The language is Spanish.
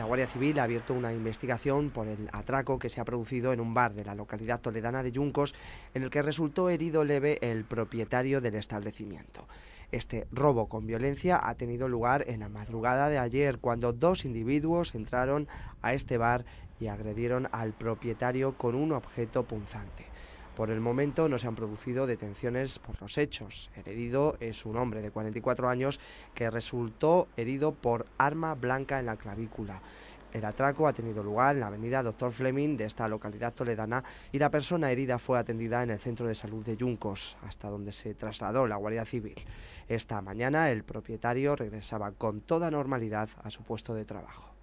La Guardia Civil ha abierto una investigación por el atraco que se ha producido en un bar de la localidad toledana de Yuncos, en el que resultó herido leve el propietario del establecimiento. Este robo con violencia ha tenido lugar en la madrugada de ayer, cuando dos individuos entraron a este bar y agredieron al propietario con un objeto punzante. Por el momento no se han producido detenciones por los hechos. El herido es un hombre de 44 años que resultó herido por arma blanca en la clavícula. El atraco ha tenido lugar en la avenida Doctor Fleming de esta localidad toledana y la persona herida fue atendida en el centro de salud de Yuncos, hasta donde se trasladó la Guardia Civil. Esta mañana el propietario regresaba con toda normalidad a su puesto de trabajo.